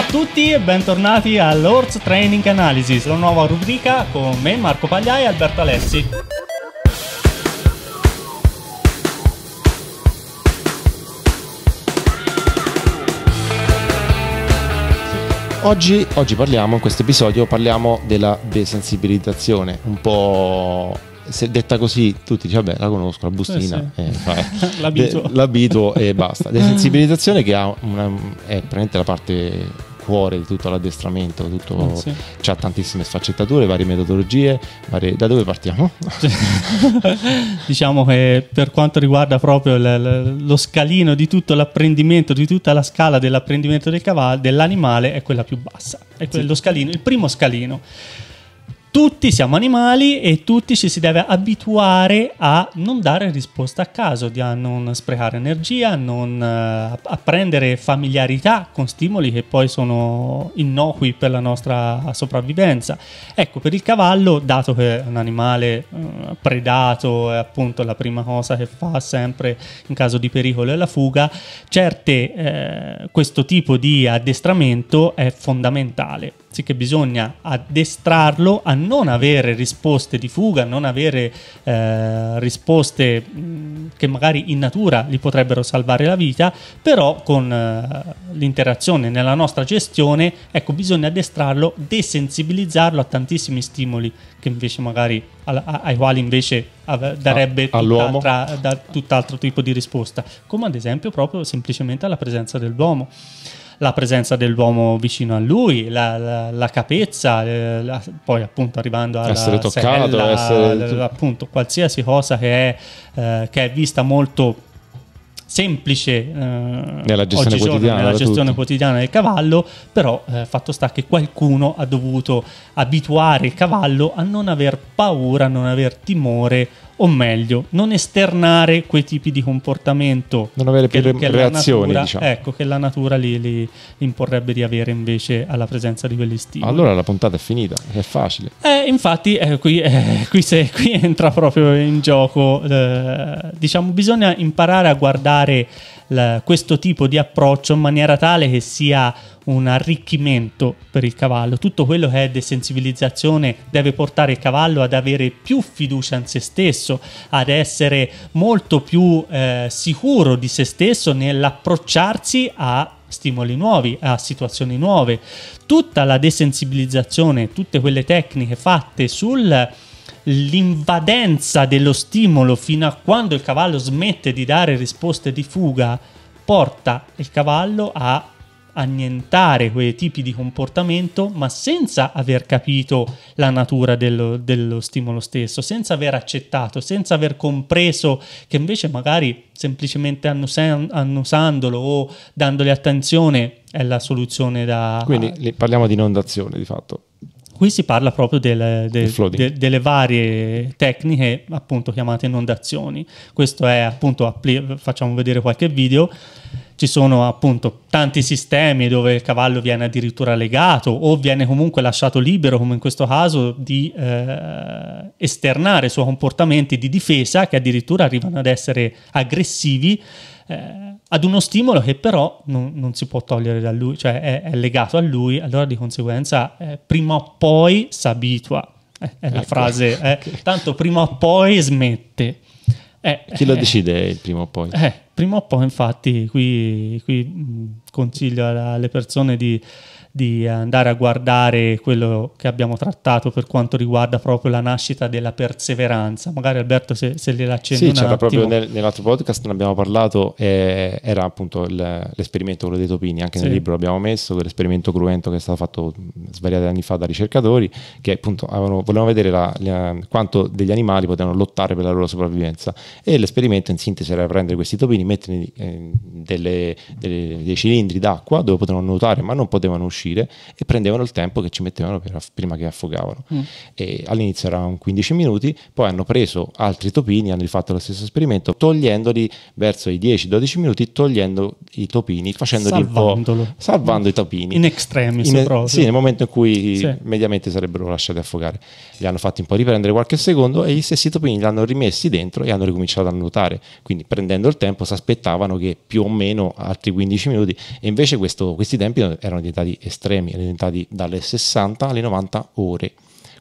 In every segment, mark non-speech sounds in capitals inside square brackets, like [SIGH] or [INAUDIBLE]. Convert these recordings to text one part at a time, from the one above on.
Ciao a tutti e bentornati all'Orts Training Analysis, la nuova rubrica con me Marco Pagliai e Alberto Alessi. Oggi, oggi parliamo, in questo episodio parliamo della desensibilizzazione, un po' se detta così tutti dicono vabbè la conosco la bustina eh sì. eh, [LAUGHS] l'abito. De, l'abito e basta [LAUGHS] desensibilizzazione che una, è praticamente la parte di tutto l'addestramento, tutto, eh, sì. c'ha tantissime sfaccettature, varie metodologie, varie... da dove partiamo? [LAUGHS] diciamo che per quanto riguarda proprio l- lo scalino di tutto l'apprendimento, di tutta la scala dell'apprendimento del cavallo, dell'animale è quella più bassa, è quello sì. scalino, il primo scalino tutti siamo animali e tutti ci si deve abituare a non dare risposta a caso, a non sprecare energia, a, non, eh, a prendere familiarità con stimoli che poi sono innocui per la nostra sopravvivenza. Ecco, per il cavallo, dato che è un animale eh, predato, è appunto la prima cosa che fa sempre in caso di pericolo è la fuga, certe, eh, questo tipo di addestramento è fondamentale sì che bisogna addestrarlo a non avere risposte di fuga, a non avere eh, risposte mh, che magari in natura gli potrebbero salvare la vita, però con eh, l'interazione nella nostra gestione, ecco, bisogna addestrarlo, desensibilizzarlo a tantissimi stimoli che invece magari ai quali invece darebbe ah, tutta, da, tutt'altro tipo di risposta, come ad esempio proprio semplicemente alla presenza dell'uomo la presenza dell'uomo vicino a lui, la, la, la capezza, eh, la, poi appunto arrivando alla essere toccato, sella, essere... Eh, appunto qualsiasi cosa che è, eh, che è vista molto semplice eh, nella gestione, quotidiana, nella gestione quotidiana, del cavallo, però eh, fatto sta che qualcuno ha dovuto abituare il cavallo a non aver paura, a non aver timore o meglio, non esternare quei tipi di comportamento. Non avere più che, re- che reazioni, natura, diciamo. Ecco, che la natura li, li, imporrebbe di avere invece alla presenza di quegli stimoli. Allora la puntata è finita, è facile. Eh, infatti, eh, qui, eh, [LAUGHS] qui, se, qui, entra proprio in gioco, eh, diciamo, bisogna imparare a guardare la, questo tipo di approccio in maniera tale che sia un arricchimento per il cavallo. Tutto quello che è desensibilizzazione deve portare il cavallo ad avere più fiducia in se stesso, ad essere molto più eh, sicuro di se stesso nell'approcciarsi a stimoli nuovi, a situazioni nuove. Tutta la desensibilizzazione, tutte quelle tecniche fatte sul l'invadenza dello stimolo fino a quando il cavallo smette di dare risposte di fuga porta il cavallo a annientare quei tipi di comportamento, ma senza aver capito la natura dello, dello stimolo stesso, senza aver accettato, senza aver compreso che invece magari semplicemente annusan- annusandolo o dandogli attenzione è la soluzione da... Quindi parliamo di inondazione di fatto qui si parla proprio del, del, de, delle varie tecniche appunto chiamate inondazioni questo è appunto appli- facciamo vedere qualche video ci sono appunto tanti sistemi dove il cavallo viene addirittura legato o viene comunque lasciato libero, come in questo caso, di eh, esternare i suoi comportamenti di difesa che addirittura arrivano ad essere aggressivi eh, ad uno stimolo che però non, non, si può togliere da lui, cioè è, è legato a lui, allora di conseguenza eh, prima o poi si abitua. Eh, è la ecco. frase, eh, [LAUGHS] tanto prima o poi smette. Eh, Chi lo eh, decide il prima o poi? Eh, prima o poi, infatti, qui, qui consiglio alle persone di di andare a guardare quello che abbiamo trattato per quanto riguarda proprio la nascita della perseveranza. Magari Alberto se, se gliela accendi sì, c'era proprio nel, nell'altro podcast ne abbiamo parlato, eh, era appunto il, l'esperimento quello dei topini, anche sì. nel libro l'abbiamo messo, quell'esperimento cruento che è stato fatto svariati anni fa da ricercatori, che appunto avevano, volevano vedere la, la, quanto degli animali potevano lottare per la loro sopravvivenza. E l'esperimento in sintesi era prendere questi topini, metterli eh, delle, delle, dei cilindri d'acqua dove potevano nuotare ma non potevano uscire uscire e prendevano il tempo che ci mettevano per, prima che affogavano. Mm. all'inizio erano 15 minuti, poi hanno preso altri topini, hanno rifatto lo stesso esperimento, togliendoli verso i 10-12 minuti, togliendo i topini, facendoli un po' salvando mm. i topini. In extremis in, proprio. Sì, nel momento in cui sì. mediamente sarebbero lasciati affogare. Li hanno fatti un po' riprendere qualche secondo e gli stessi topini li hanno rimessi dentro e hanno ricominciato a nuotare. Quindi prendendo il tempo si aspettavano che più o meno altri 15 minuti e invece questo, questi tempi erano diventati estremi alimentati dalle 60 alle 90 ore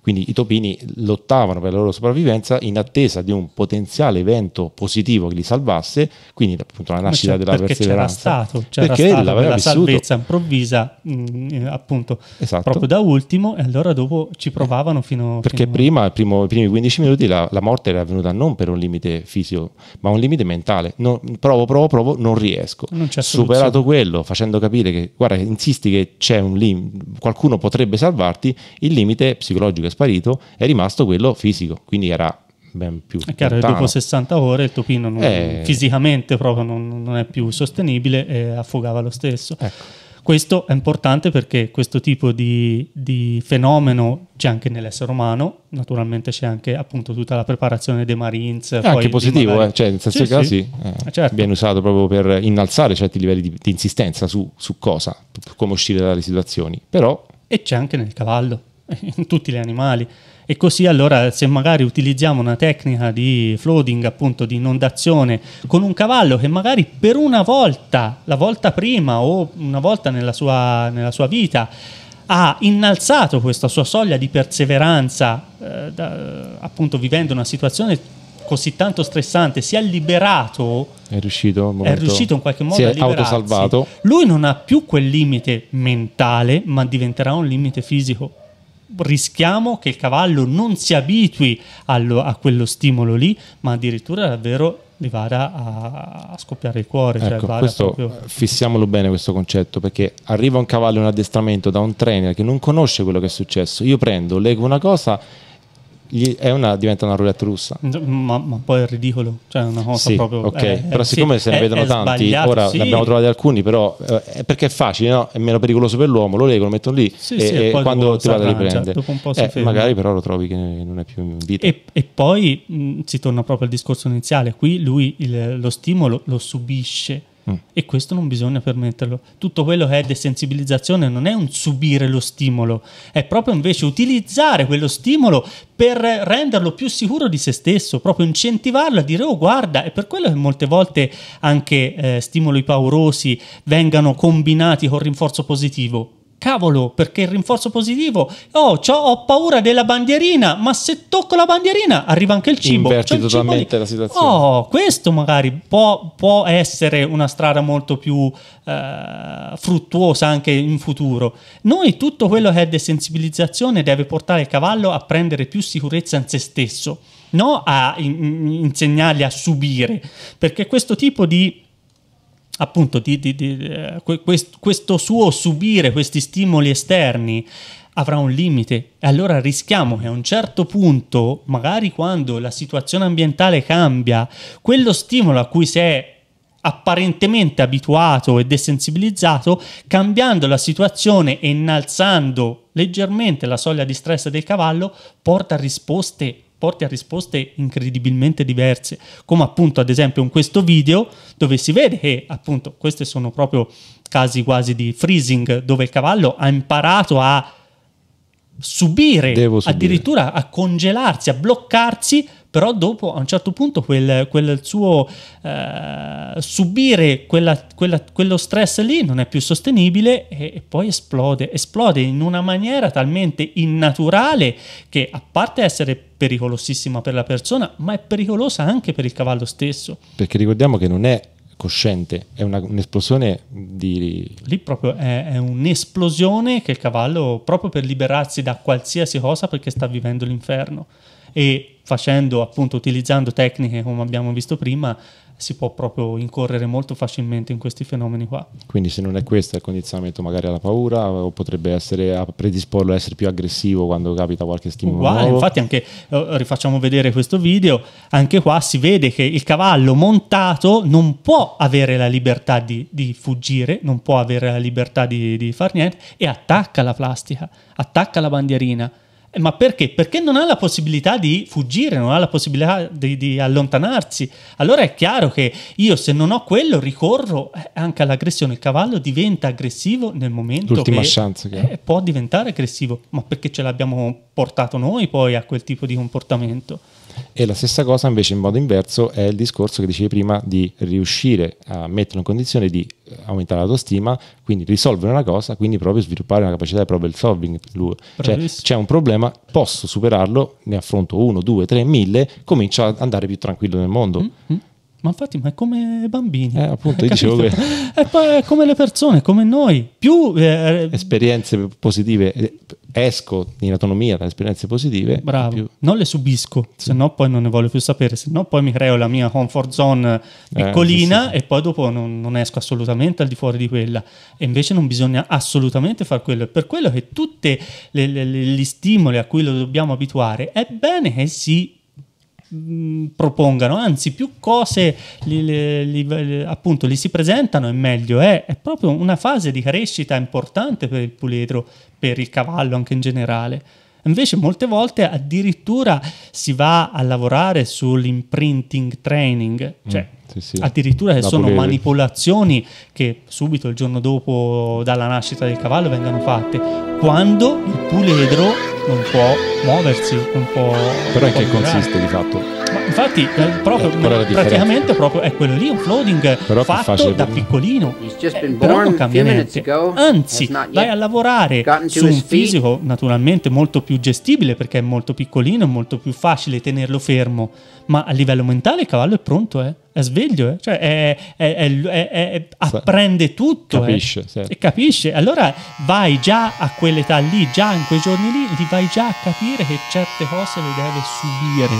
quindi i topini lottavano per la loro sopravvivenza in attesa di un potenziale evento positivo che li salvasse, quindi appunto la nascita cioè, della perché perseveranza. C'era stato, c'era perché stato quella vissuto. salvezza improvvisa, mh, mm, eh, appunto, esatto. proprio da ultimo, e allora dopo ci provavano fino... a... Perché fino... prima, primo, i primi 15 minuti, la, la, morte era avvenuta non per un limite fisico, ma un limite mentale. Non, provo, provo, provo, non riesco. Non Superato quello, facendo capire che, guarda, insisti che c'è un limite, qualcuno potrebbe salvarti, il limite psicologico e sparito, è rimasto quello fisico, quindi era ben più è chiaro lontano. che dopo 60 ore il topino non, eh... fisicamente proprio non, non, è più sostenibile e affogava lo stesso. Ecco. Questo è importante perché questo tipo di, di, fenomeno c'è anche nell'essere umano, naturalmente c'è anche appunto tutta la preparazione dei Marines. È anche positivo, magari... eh? cioè, in certi sì, casi sì. Eh, eh, certo. viene usato proprio per innalzare certi livelli di, di insistenza su, su cosa, come uscire dalle situazioni, però... E c'è anche nel cavallo [LAUGHS] in tutti gli animali. E così allora se magari utilizziamo una tecnica di floating, appunto di inondazione, con un cavallo che magari per una volta, la volta prima o una volta nella sua, nella sua vita, ha innalzato questa sua soglia di perseveranza, eh, da, appunto vivendo una situazione così tanto stressante, si è liberato, è riuscito, è riuscito in qualche modo si è a liberarsi. autosalvato. Lui non ha più quel limite mentale, ma diventerà un limite fisico rischiamo che il cavallo non si abitui allo, a quello stimolo lì, ma addirittura davvero arrivare a, a scoppiare il cuore. Cioè ecco, cioè questo, proprio... Fissiamolo bene questo concetto, perché arriva un cavallo in addestramento da un trainer che non conosce quello che è successo. Io prendo, leggo una cosa una, diventa una roulette russa. Mm, ma, ma, poi è ridicolo, cioè è una cosa sì, proprio... Ok, è, eh, però è, eh, siccome se ne vedono tanti, ora sì. ne abbiamo trovati alcuni, però eh, perché è facile, no? è meno pericoloso per l'uomo, lo leggo, lo mettono lì sì, e, e quando ti vado a riprendere. Eh, magari però lo trovi che non è più in vita. E, e poi mh, mm, si torna proprio al discorso iniziale, qui lui il, lo stimolo lo subisce e questo non bisogna permetterlo. Tutto quello che è desensibilizzazione non è un subire lo stimolo, è proprio invece utilizzare quello stimolo per renderlo più sicuro di se stesso, proprio incentivarlo a dire oh guarda, è per quello che molte volte anche eh, stimoli paurosi vengano combinati con rinforzo positivo Cavolo, perché il rinforzo positivo? Oh, ho paura della bandierina, ma se tocco la bandierina arriva anche il cibo. Inverti il totalmente cibo la situazione. Oh, questo magari può, può essere una strada molto più eh, fruttuosa anche in futuro. Noi tutto quello che è desensibilizzazione deve portare il cavallo a prendere più sicurezza in se stesso, non a in, insegnargli a subire, perché questo tipo di appunto di, di, di, eh, quest, questo suo subire questi stimoli esterni avrà un limite e allora rischiamo che a un certo punto, magari quando la situazione ambientale cambia, quello stimolo a cui si è apparentemente abituato e desensibilizzato, cambiando la situazione e innalzando leggermente la soglia di stress del cavallo, porta a risposte porti a risposte incredibilmente diverse, come appunto ad esempio in questo video dove si vede che appunto questi sono proprio casi quasi di freezing dove il cavallo ha imparato a subire, subire. addirittura a congelarsi, a bloccarsi però dopo a un certo punto quel, quel suo eh, subire quella, quella, quello stress lì non è più sostenibile e, e, poi esplode, esplode in una maniera talmente innaturale che a parte essere pericolosissima per la persona, ma è pericolosa anche per il cavallo stesso. Perché ricordiamo che non è cosciente, è una, un'esplosione di... Lì proprio è, è, un'esplosione che il cavallo, proprio per liberarsi da qualsiasi cosa perché sta vivendo l'inferno e facendo appunto utilizzando tecniche come abbiamo visto prima si può proprio incorrere molto facilmente in questi fenomeni qua. Quindi se non è questo il condizionamento magari alla paura o potrebbe essere a predisporlo a essere più aggressivo quando capita qualche stimolo Uguale, nuovo. infatti anche eh, rifacciamo vedere questo video, anche qua si vede che il cavallo montato non può avere la libertà di, di fuggire, non può avere la libertà di, di far niente e attacca la plastica, attacca la bandierina ma perché? Perché non ha la possibilità di fuggire, non ha la possibilità di, di allontanarsi. Allora è chiaro che io se non ho quello ricorro eh, anche all'aggressione. Il cavallo diventa aggressivo nel momento L'ultima che, chance, che... Eh, può diventare aggressivo, ma perché ce l'abbiamo portato noi poi a quel tipo di comportamento. E la stessa cosa invece in modo inverso è il discorso che dicevi prima di riuscire a mettere in condizione di eh, aumentare l'autostima, quindi risolvere una cosa, quindi proprio sviluppare una capacità di problem solving. Cioè, c'è un problema, posso superarlo, ne affronto uno, due, tre, mille, comincio ad andare più tranquillo nel mondo. Mm-hmm. Ma infatti, ma è come bambini. Eh, appunto, [LAUGHS] dicevo che... [LAUGHS] è come le persone, come noi. Più eh, eh esperienze positive, eh, esco in autonomia da esperienze positive. Bravo, più... non le subisco, sì. se no poi non ne voglio più sapere, se no poi mi creo la mia comfort zone piccolina eh, sì, sì. e poi dopo non, non, esco assolutamente al di fuori di quella. E invece non bisogna assolutamente far quello. Per quello che tutti gli stimoli a cui lo dobbiamo abituare è bene che si Mm, propongano, anzi più cose li, li, li, appunto, li si presentano e meglio è. È proprio una fase di crescita importante per il puledro, per il cavallo anche in generale. Invece molte volte addirittura si va a lavorare sull'imprinting training, cioè mm, sì, sì. addirittura che sono puledri. manipolazioni che subito il giorno dopo dalla nascita del cavallo vengano fatte, quando il puledro non può muoversi, non può... Però non in può che migrare. consiste di fatto? Ma infatti, eh, proprio, eh, praticamente proprio è quello lì, un floating però fatto da piccolino, eh, però non cambia niente. Anzi, vai a lavorare su un fisico naturalmente molto più gestibile perché è molto piccolino, è molto più facile tenerlo fermo, ma a livello mentale il cavallo è pronto, eh? è sveglio, eh? cioè è, è, è, apprende tutto eh. capisce, eh? sì. e capisce. Allora vai già a quell'età lì, già in quei giorni lì, li vai fai già capire che certe cose le deve subire,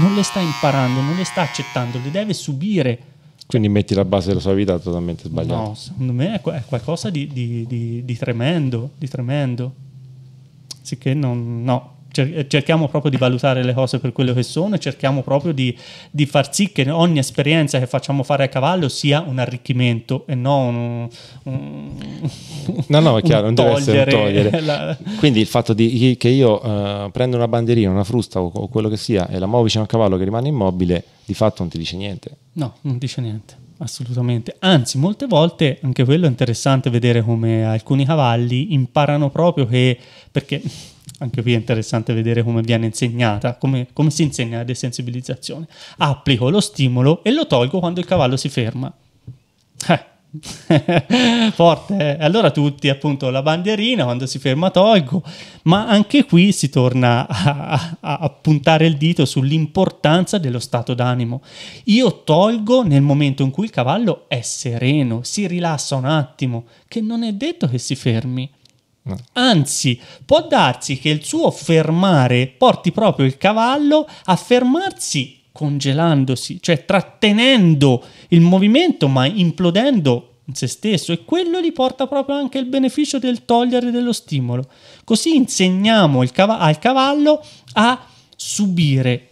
non le sta imparando, non le sta accettando, le deve subire. Quindi metti la base della sua vita totalmente sbagliata. No, secondo me è qualcosa di, di, di, di tremendo, di tremendo. Sicché non, no, cer- cerchiamo proprio di valutare le cose per quello che sono e cerchiamo proprio di, di, far sì che ogni esperienza che facciamo fare a cavallo sia un arricchimento e non un, un, no, no, è [LAUGHS] chiaro, non deve essere un togliere. [LAUGHS] La... Quindi il fatto di, che io uh, prendo una bandierina, una frusta o, o, quello che sia e la muovo vicino a un cavallo che rimane immobile, di fatto non ti dice niente. No, non dice niente assolutamente. Anzi, molte volte anche quello è interessante vedere come alcuni cavalli imparano proprio che perché anche qui è interessante vedere come viene insegnata, come, come si insegna la desensibilizzazione. Applico lo stimolo e lo tolgo quando il cavallo si ferma. Eh. [LAUGHS] Forte, eh? allora tutti appunto la bandierina quando si ferma tolgo, ma anche qui si torna a, a, a puntare il dito sull'importanza dello stato d'animo. Io tolgo nel momento in cui il cavallo è sereno, si rilassa un attimo, che non è detto che si fermi. Anzi, può darsi che il suo fermare porti proprio il cavallo a fermarsi congelandosi, cioè trattenendo il movimento ma implodendo in se stesso e quello gli porta proprio anche il beneficio del togliere dello stimolo. Così insegniamo cav- al cavallo a subire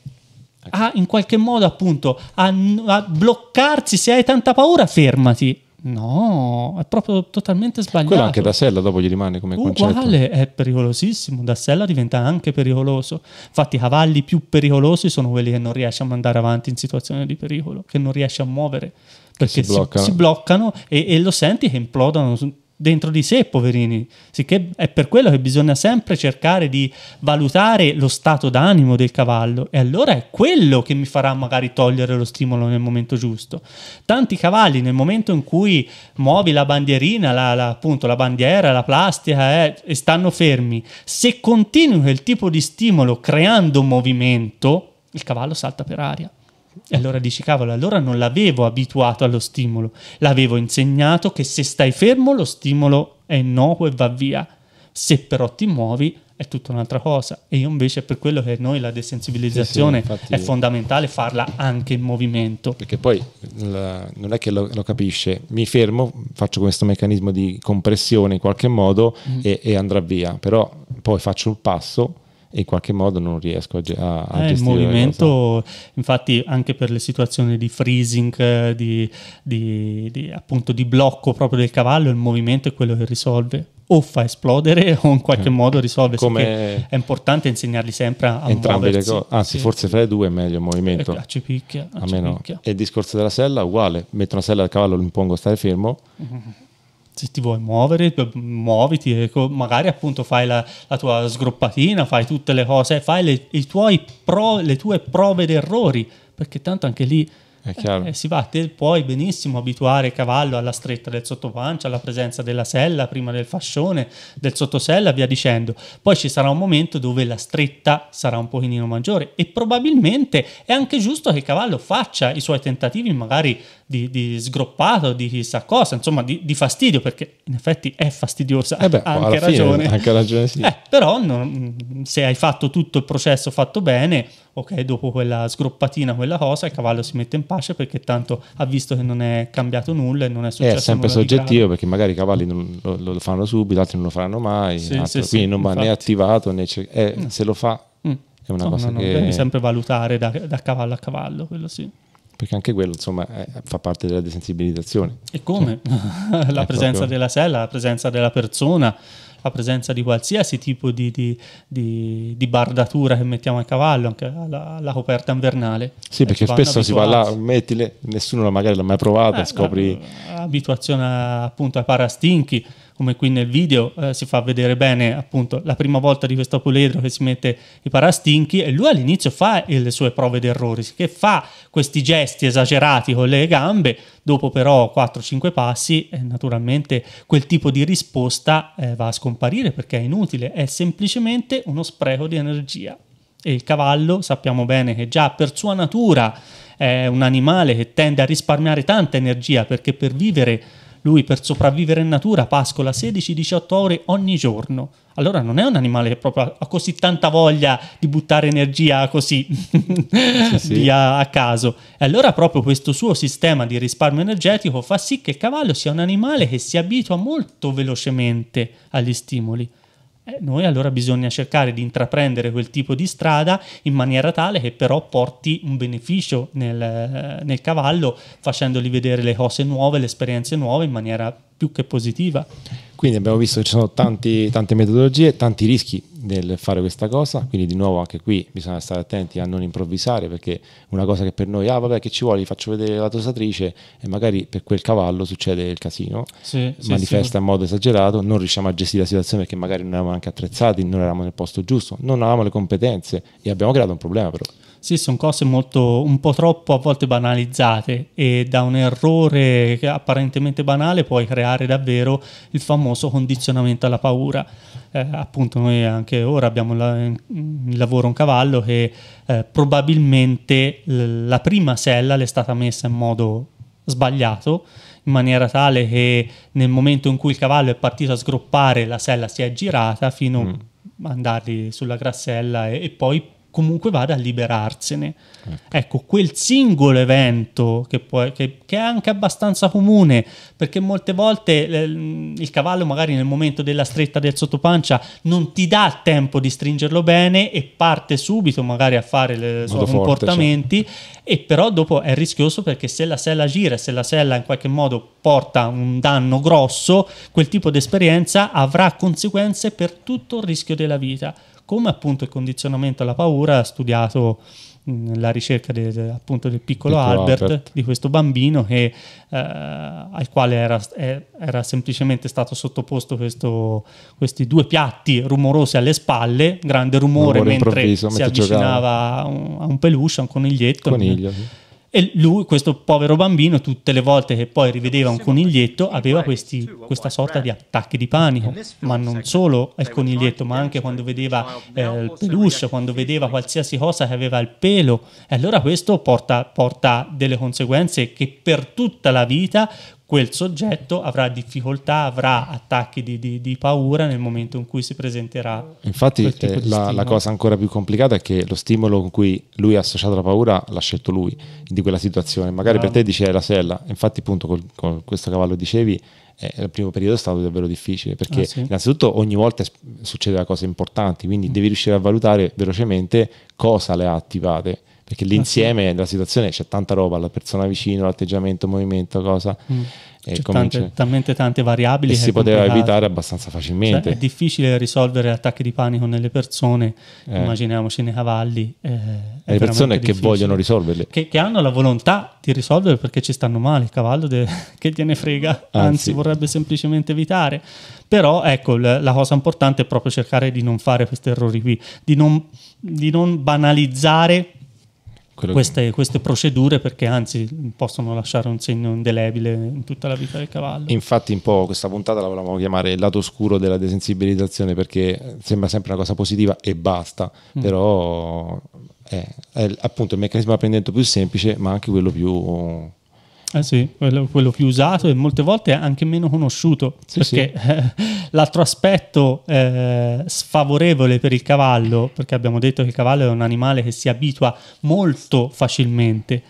a in qualche modo appunto a, a bloccarsi se hai tanta paura fermati No, è proprio totalmente sbagliato. Quello anche da Sella dopo gli rimane come Uguale, uh, concetto. Uguale, è pericolosissimo. Da Sella diventa anche pericoloso. Infatti i cavalli più pericolosi sono quelli che non riesci a mandare avanti in situazione di pericolo, che non riesci a muovere, perché si, blocca. si bloccano, e, e, lo senti che implodano dentro di sé, poverini. Sicché è per quello che bisogna sempre cercare di valutare lo stato d'animo del cavallo e allora è quello che mi farà magari togliere lo stimolo nel momento giusto. Tanti cavalli nel momento in cui muovi la bandierina, la, la, appunto la bandiera, la plastica eh, e stanno fermi, se continui quel tipo di stimolo creando movimento, il cavallo salta per aria. E allora dici, cavolo, allora non l'avevo abituato allo stimolo, l'avevo insegnato che se stai fermo lo stimolo è innocuo e va via, se però ti muovi è tutta un'altra cosa. E io invece per quello che noi la desensibilizzazione sì, sì, è fondamentale farla anche in movimento. Perché poi la, non è che lo, lo, capisce, mi fermo, faccio questo meccanismo di compressione in qualche modo mm. e, e andrà via, però poi faccio un passo e in qualche modo non riesco a, a, a eh, gestire. Il movimento, infatti, anche per le situazioni di freezing, eh, di, di, di, appunto di blocco proprio del cavallo, il movimento è quello che risolve o fa esplodere o in qualche eh. modo risolve. Come è importante insegnargli sempre a entrambe muoversi. le cose. Anzi, sì. forse fra le due è meglio il movimento. Eh, a picchia, a, a meno. E il discorso della sella uguale. Metto una sella al cavallo, lo impongo a stare fermo. Mm-hmm se ti vuoi muovere, eh, muoviti, ecco, magari appunto fai la, la, tua sgroppatina, fai tutte le cose, fai le, i tuoi pro, le tue prove ed errori, perché tanto anche lì eh, si va, te puoi benissimo abituare cavallo alla stretta del sottopancia, alla presenza della sella prima del fascione, del sottosella, via dicendo. Poi ci sarà un momento dove la stretta sarà un pochino maggiore e probabilmente è anche giusto che il cavallo faccia i suoi tentativi magari di, di sgroppato, di chissà cosa, insomma di, di, fastidio, perché in effetti è fastidiosa, eh beh, [LAUGHS] anche, ragione. Fine, anche ragione. Sì. Eh, però non, se hai fatto tutto il processo fatto bene, ok, dopo quella sgroppatina, quella cosa, il cavallo si mette in pace perché tanto ha visto che non è cambiato nulla e non è successo È sempre soggettivo perché magari i cavalli lo, lo, fanno subito, altri non lo faranno mai, sì, altro, sì, quindi non va infatti. né attivato né cer- eh, no. se lo fa. Mm. È una no, cosa no, che... devi sempre valutare da, da cavallo a cavallo, quello sì perché anche quello insomma è, fa parte della desensibilizzazione. E come? Cioè, [LAUGHS] la presenza proprio... della sella, la presenza della persona, la presenza di qualsiasi tipo di, di, di, di bardatura che mettiamo a cavallo, anche la, la coperta invernale. Sì, perché ecco, spesso si va là, mettile, nessuno magari l'ha mai provata, eh, scopri... Abituazione appunto ai parastinchi come qui nel video eh, si fa vedere bene appunto la prima volta di questo puledro che si mette i parastinchi e lui all'inizio fa le sue prove d'errore, che fa questi gesti esagerati con le gambe, dopo però 4-5 passi eh, naturalmente quel tipo di risposta eh, va a scomparire perché è inutile, è semplicemente uno spreco di energia. E il cavallo sappiamo bene che già per sua natura è un animale che tende a risparmiare tanta energia perché per vivere lui per sopravvivere in natura pascola 16-18 ore ogni giorno. Allora non è un animale che proprio ha così tanta voglia di buttare energia così [LAUGHS] sì, sì. via a caso. E allora proprio questo suo sistema di risparmio energetico fa sì che il cavallo sia un animale che si abitua molto velocemente agli stimoli. Eh, noi allora bisogna cercare di intraprendere quel tipo di strada in maniera tale che però porti un beneficio nel, nel cavallo facendogli vedere le cose nuove, le esperienze nuove in maniera più che positiva. Quindi abbiamo visto che ci sono tanti, tante metodologie, tanti rischi nel fare questa cosa, quindi di nuovo anche qui bisogna stare attenti a non improvvisare perché una cosa che per noi, ah vabbè che ci vuole, faccio vedere la tosatrice e magari per quel cavallo succede il casino, sì, manifesta sì, in modo esagerato, non riusciamo a gestire la situazione perché magari non eravamo anche attrezzati, non eravamo nel posto giusto, non avevamo le competenze e abbiamo creato un problema però sì, sono cose molto, un po' troppo a volte banalizzate e da un errore apparentemente banale puoi creare davvero il famoso condizionamento alla paura. Eh, appunto noi anche ora abbiamo la, in lavoro un cavallo che eh, probabilmente la prima sella l'è stata messa in modo sbagliato in maniera tale che nel momento in cui il cavallo è partito a sgroppare la sella si è girata fino mm. a andargli sulla grassella e, e poi comunque vada a liberarsene. Ecco, ecco quel singolo evento che, può, che, che, è anche abbastanza comune, perché molte volte eh, il cavallo magari nel momento della stretta del sottopancia non ti dà tempo di stringerlo bene e parte subito magari a fare i suoi certo. comportamenti. Forte, cioè e però dopo è rischioso perché se la sella gira, se la sella in qualche modo porta un danno grosso, quel tipo di esperienza avrà conseguenze per tutto il rischio della vita, come appunto il condizionamento alla paura studiato la ricerca de, de, appunto del piccolo, piccolo Albert, Albert, di questo bambino che, eh, al quale era, era, semplicemente stato sottoposto questo, questi due piatti rumorosi alle spalle, grande rumore, rumore mentre si mentre avvicinava a un, a un peluche, a un coniglietto. Coniglio, sì e lui, questo povero bambino, tutte le volte che poi rivedeva un coniglietto, aveva questi, questa sorta di attacchi di panico, ma non solo al coniglietto, ma anche quando vedeva diciamo, eh, il peluche, quando vedeva qualsiasi cosa che aveva il pelo. E allora questo porta, porta delle conseguenze che per tutta la vita quel soggetto avrà difficoltà, avrà attacchi di, di, di paura nel momento in cui si presenterà. Infatti eh, la, la, cosa ancora più complicata è che lo stimolo con cui lui ha associato la paura l'ha scelto lui di quella situazione. Magari ah. per te dice la sella, infatti appunto col, con questo cavallo dicevi eh, il primo periodo è stato davvero difficile perché ah, sì. innanzitutto ogni volta succede cose importanti, quindi mm. devi riuscire a valutare velocemente cosa le ha attivate perché ah, l'insieme della situazione c'è tanta roba, la persona vicino, l'atteggiamento, il movimento, cosa. Mm. C'è comincia... tante, talmente tante variabili. E si poteva evitare abbastanza facilmente. Cioè, è difficile risolvere attacchi di panico nelle persone, eh. immaginiamoci nei cavalli. Eh, le persone che difficile. vogliono risolverle. Che, che, hanno la volontà di risolvere perché ci stanno male, il cavallo de... [LAUGHS] che gliene frega, anzi. Ah, anzi vorrebbe semplicemente evitare. Però ecco, la, la cosa importante è proprio cercare di non fare questi errori qui, di non, di non banalizzare queste, queste, procedure perché anzi possono lasciare un segno indelebile in tutta la vita del cavallo. Infatti un po' questa puntata la volevamo chiamare il lato oscuro della desensibilizzazione perché sembra sempre una cosa positiva e basta, mm. però è, eh, è appunto il meccanismo apprendente più semplice ma anche quello più eh sì, quello, quello, più usato e molte volte anche meno conosciuto, sì, perché sì. Eh, [LAUGHS] l'altro aspetto eh, sfavorevole per il cavallo, perché abbiamo detto che il cavallo è un animale che si abitua molto facilmente,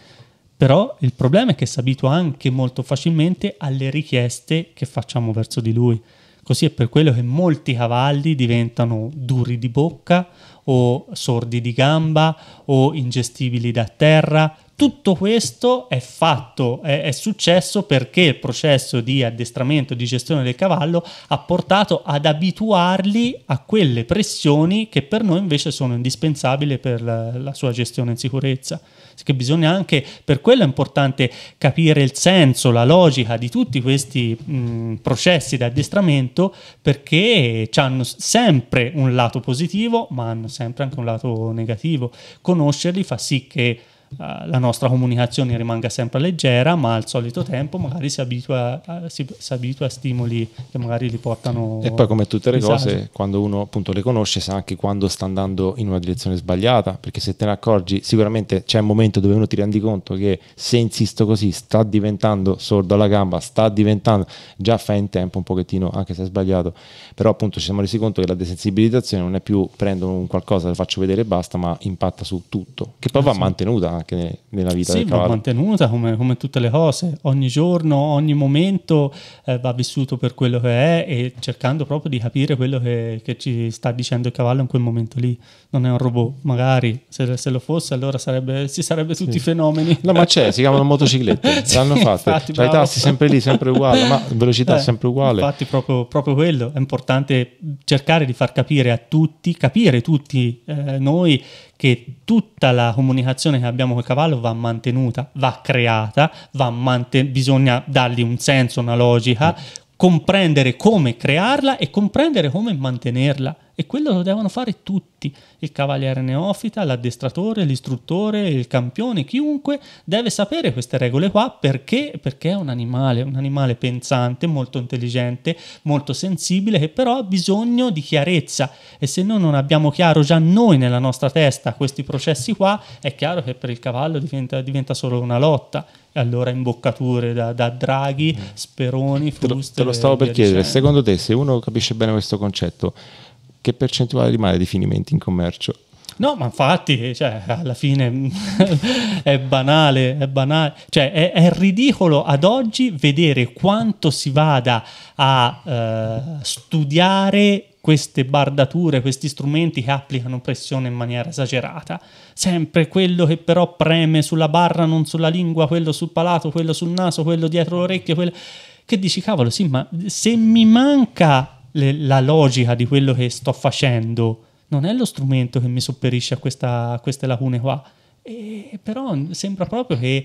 però il problema è che si abitua anche molto facilmente alle richieste che facciamo verso di lui. Così è per quello che molti cavalli diventano duri di bocca o sordi di gamba o ingestibili da terra, tutto questo è fatto, è, è, successo perché il processo di addestramento e di gestione del cavallo ha portato ad abituarli a quelle pressioni che per noi invece sono indispensabili per la, la sua gestione in sicurezza. Che bisogna anche, per quello è importante capire il senso, la logica di tutti questi mh, processi di addestramento perché hanno sempre un lato positivo ma hanno sempre anche un lato negativo. Conoscerli fa sì che eh, la nostra comunicazione rimanga sempre leggera, ma al solito tempo magari si abitua, a, eh, si, si abitua a stimoli che magari li portano. E poi, come tutte le disagi. cose, quando uno appunto le conosce, sa anche quando sta andando in una direzione sbagliata. Perché se te ne accorgi, sicuramente c'è un momento dove uno ti rendi conto che se insisto così sta diventando sordo alla gamba, sta diventando già fai in tempo un pochettino, anche se è sbagliato. Però, appunto, ci siamo resi conto che la desensibilizzazione non è più prendo un qualcosa, lo faccio vedere e basta, ma impatta su tutto, che poi ah, va sì. mantenuta anche nella vita. Sì, va mantenuta come, come, tutte le cose, ogni giorno, ogni momento eh, va vissuto per quello che è e cercando proprio di capire quello che, che, ci sta dicendo il cavallo in quel momento lì. Non è un robot, magari se, se lo fosse allora sarebbe, si sarebbe tutti sì. fenomeni. No, ma c'è, si chiamano motociclette, [LAUGHS] sì, l'hanno fatto. Infatti, Tra i tassi sempre lì, sempre uguale, ma velocità eh, sempre uguale. Infatti proprio, proprio, quello, è importante cercare di far capire a tutti, capire tutti eh, noi che tutta la comunicazione che abbiamo col cavallo va mantenuta, va creata, va mante- bisogna dargli un senso, una logica, comprendere come crearla e comprendere come mantenerla e quello lo devono fare tutti, il cavaliere neofita, l'addestratore, l'istruttore, il campione, chiunque deve sapere queste regole qua perché, perché è un animale, un animale pensante, molto intelligente, molto sensibile che però ha bisogno di chiarezza e se noi non abbiamo chiaro già noi nella nostra testa questi processi qua è chiaro che per il cavallo diventa, diventa solo una lotta allora imboccature da, da Draghi, mm. Speroni, Fruste. Te lo, te lo stavo per chiedere, dicendo. secondo te se uno capisce bene questo concetto che percentuale rimane di finimenti in commercio? No, ma infatti, cioè, alla fine [LAUGHS] è banale, è banale. Cioè, è, è, ridicolo ad oggi vedere quanto si vada a eh, studiare queste bardature, questi strumenti che applicano pressione in maniera esagerata. Sempre quello che però preme sulla barra, non sulla lingua, quello sul palato, quello sul naso, quello dietro l'orecchio, quello... Che dici, cavolo, sì, ma se mi manca le, la logica di quello che sto facendo non è lo strumento che mi sopperisce a, questa, a queste lacune qua. E, però sembra proprio che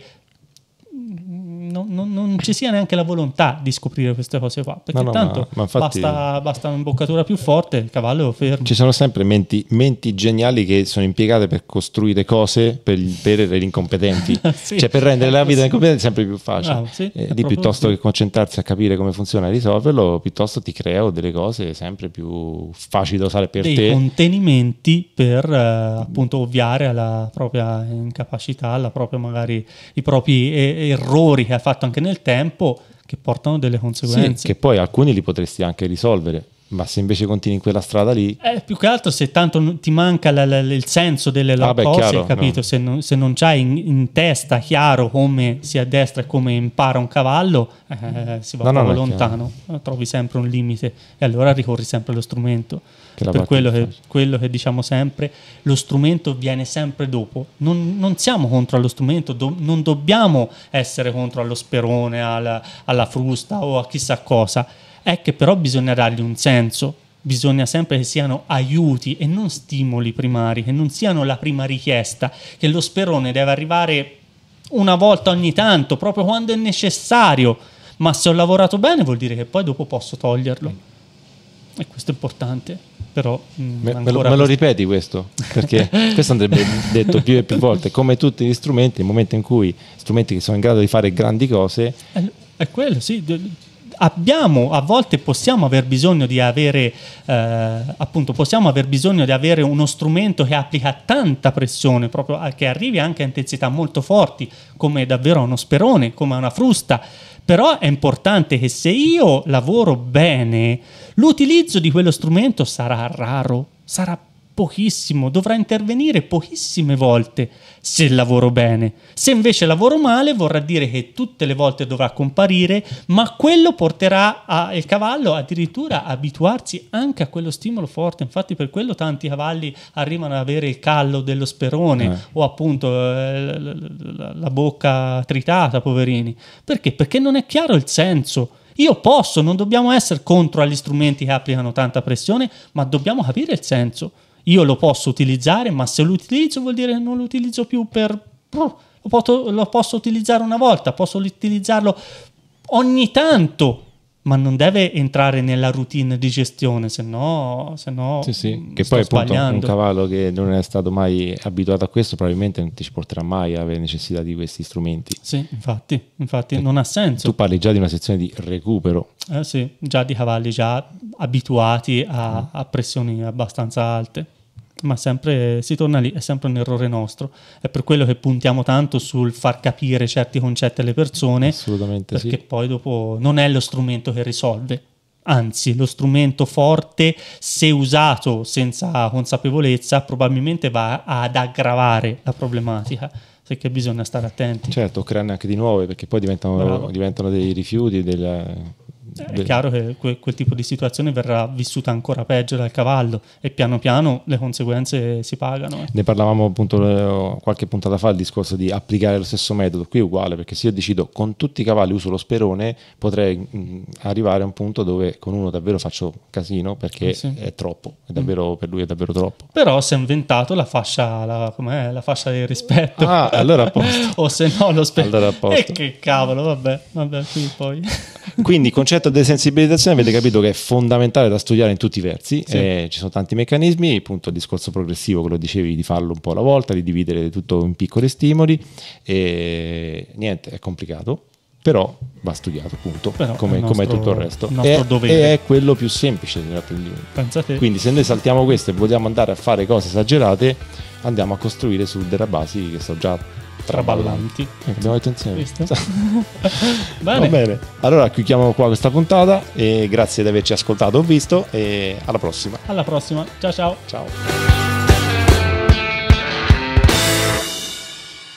non, non, non, ci sia neanche la volontà di scoprire queste cose qua, perché no, no, tanto ma, ma infatti... basta, basta un'imboccatura più forte, il cavallo è fermo. Ci sono sempre menti, menti, geniali che sono impiegate per costruire cose per, per gli incompetenti, [LAUGHS] sì, cioè per rendere la vita sì. incompetente sempre più facile. Ah, sì, eh, di piuttosto che concentrarsi a capire come funziona e risolverlo, piuttosto ti creo delle cose sempre più facili da usare per Dei te. contenimenti per eh, appunto ovviare alla propria incapacità, alla propria magari i propri errori errori che ha fatto anche nel tempo che portano delle conseguenze. Sì, che poi alcuni li potresti anche risolvere, ma se invece continui in quella strada lì... Eh, più che altro se tanto ti manca la, la, il senso delle ah, beh, cose, chiaro, capito? No. Se non, se non c'hai in, in, testa chiaro come si addestra e come impara un cavallo, eh, si va no, no, lontano, trovi sempre un limite e allora ricorri sempre allo strumento per quello che, quello che, diciamo sempre, lo strumento viene sempre dopo. Non, non siamo contro allo strumento, do, non dobbiamo essere contro allo sperone, alla, alla frusta o a chissà cosa. È che però bisogna dargli un senso, bisogna sempre che siano aiuti e non stimoli primari, che non siano la prima richiesta, che lo sperone deve arrivare una volta ogni tanto, proprio quando è necessario. Ma se ho lavorato bene vuol dire che poi dopo posso toglierlo. E questo è importante però mh, mm, me, me, lo, me, lo, ripeti questo perché [LAUGHS] questo andrebbe detto più e più volte come tutti gli strumenti nel momento in cui strumenti che sono in grado di fare grandi cose è, eh, è quello sì abbiamo a volte possiamo aver bisogno di avere eh, appunto possiamo aver bisogno di avere uno strumento che applica tanta pressione proprio a, che arrivi anche a intensità molto forti come davvero uno sperone come una frusta però è importante che se io lavoro bene, l'utilizzo di quello strumento sarà raro, sarà pochissimo, dovrà intervenire pochissime volte se lavoro bene. Se invece lavoro male vorrà dire che tutte le volte dovrà comparire, ma quello porterà a, il cavallo addirittura a abituarsi anche a quello stimolo forte. Infatti per quello tanti cavalli arrivano ad avere il callo dello sperone eh. o appunto eh, la, la bocca tritata, poverini. Perché? Perché non è chiaro il senso. Io posso, non dobbiamo essere contro gli strumenti che applicano tanta pressione, ma dobbiamo capire il senso io lo posso utilizzare, ma se lo utilizzo vuol dire che non lo utilizzo più per... Lo posso, lo posso utilizzare una volta, posso utilizzarlo ogni tanto, ma non deve entrare nella routine di gestione, se no... Se no sì, sì. Mm, che poi appunto un cavallo che non è stato mai abituato a questo probabilmente non ti ci porterà mai a avere necessità di questi strumenti. Sì, infatti, infatti non ha senso. Tu parli già di una sezione di recupero. Eh sì, già di cavalli già abituati a, mm. a pressioni abbastanza alte ma sempre, si torna lì, è sempre un errore nostro. È per quello che puntiamo tanto sul far capire certi concetti alle persone, Assolutamente perché sì. poi dopo non è lo strumento che risolve. Anzi, lo strumento forte, se usato senza consapevolezza, probabilmente va ad aggravare la problematica perché bisogna stare attenti. Certo, crearne anche di nuove perché poi diventano, diventano dei rifiuti, della, è eh, chiaro che que- quel tipo di situazione verrà vissuta ancora peggio dal cavallo e piano piano le conseguenze si pagano. Eh. Ne parlavamo appunto eh, qualche puntata fa il discorso di applicare lo stesso metodo, qui è uguale perché se io decido con tutti i cavalli uso lo sperone potrei mh, mm, arrivare a un punto dove con uno davvero faccio casino perché sì. è troppo, è mm. davvero, mm. per lui è davvero troppo. Però si è inventato la fascia, la, la fascia del rispetto. Ah, allora [LAUGHS] o se no lo sperone. Allora e che cavolo, vabbè, vabbè, qui poi. Quindi concetto concetto di sensibilizzazione avete capito che è fondamentale da studiare in tutti i versi, sì. eh, ci sono tanti meccanismi, appunto il discorso progressivo, quello dicevi di farlo un po' alla volta, di dividere tutto in piccoli stimoli e niente, è complicato, però va studiato appunto come, come, tutto il resto il è, è quello più semplice dell'apprendimento quindi se noi saltiamo questo e vogliamo andare a fare cose esagerate andiamo a costruire su delle basi che so già traballanti. Eh, abbiamo detto insieme. [LAUGHS] bene. bene. Allora, chiudiamo qua questa puntata e grazie di averci ascoltato o visto e alla prossima. Alla prossima. Ciao ciao. Ciao.